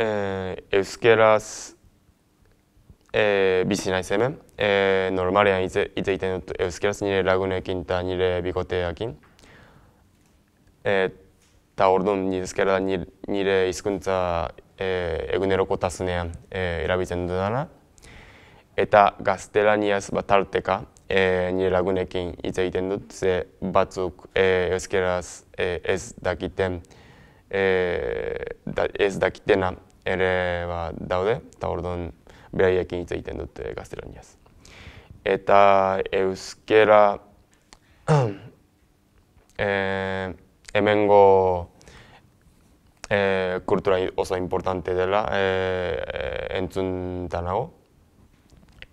eh, euskeraz eh, bizi naiz hemen. Eh, normalean e, hitz egiten dut euskeraz nire lagunekin eta nire bikoteakin. E, eta eh, orduan nire euskera nire, izkuntza eh, eguneroko tasunean eh, erabiltzen dudana. Eta gaztelaniaz bat arteka e, nire lagunekin hitz egiten dut, ze batzuk eh, euskeraz eh, ez dakiten, e, da, ez dakitena ere ba, daude, eta orduan beraiekin hitz egiten dute eh, gaztelaniaz. Eta euskera e, hemengo e, kultura oso importante dela e, entzun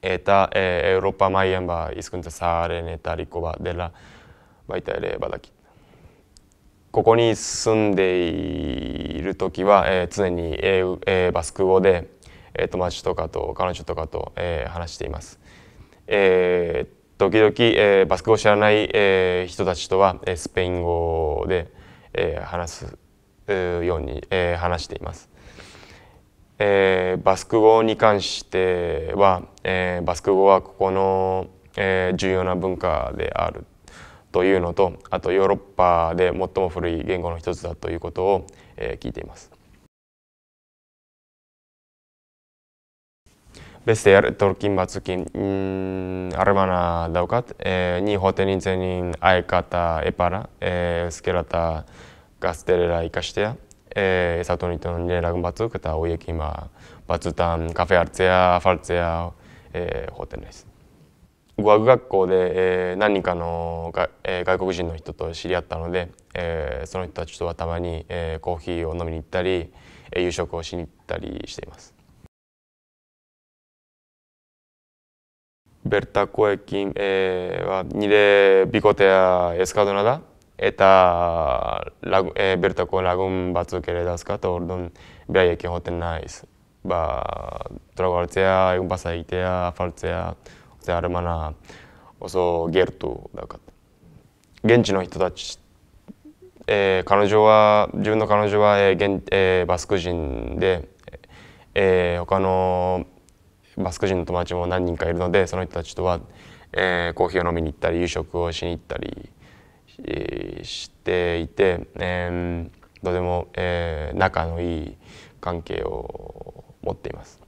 Eta e, Europa mailan ba, izkuntza zaharen eta hariko dela baita ere badakit. Koko ni zundei る時は、えー、常に、えーえー、バスク語で、えー、友達とかと彼女とかと、えー、話しています。えー時々、えー、バスク語を知らない、えー、人たちとは、えー、スペイン語で、えー、話す、えように、えー、話しています。えー、バスク語に関しては、えー、バスク語はここの、えー、重要な文化であるというのとあとヨーロッパで最も古い言語の一つだということを、え聞いています。ベステアトルキンバツキンアルマナダウカッニホテニゼニンアイカタエパラスケラタガステレライカシテアサトニトンニレラグバツクタオイエキマバツタンカフェアツヤファルツヤホテネス。語学学校で、え何人かのが、え外国人の人と知り合ったので、えその人たちとはたまに、えコーヒーを飲みに行ったり、え夕食をしに行ったりしています。ベルタコエキンはニレビコテアエスカドナダエタラグ、えベルタコラグンバツケレダスカトールドンベアイエキホテナイスバトラゴルツェアウンバサイテアファルツェア a ある a n a oso g e 現地の人たち、えー、彼女は自分の彼女は、えー現えー、バスク人で、えー、他のバスク人の友達も何人かいるのでその人たちとは、えー、コーヒーを飲みに行ったり夕食をしに行ったり、えしていて、えー、とても、えー、仲のいい関係を持っています。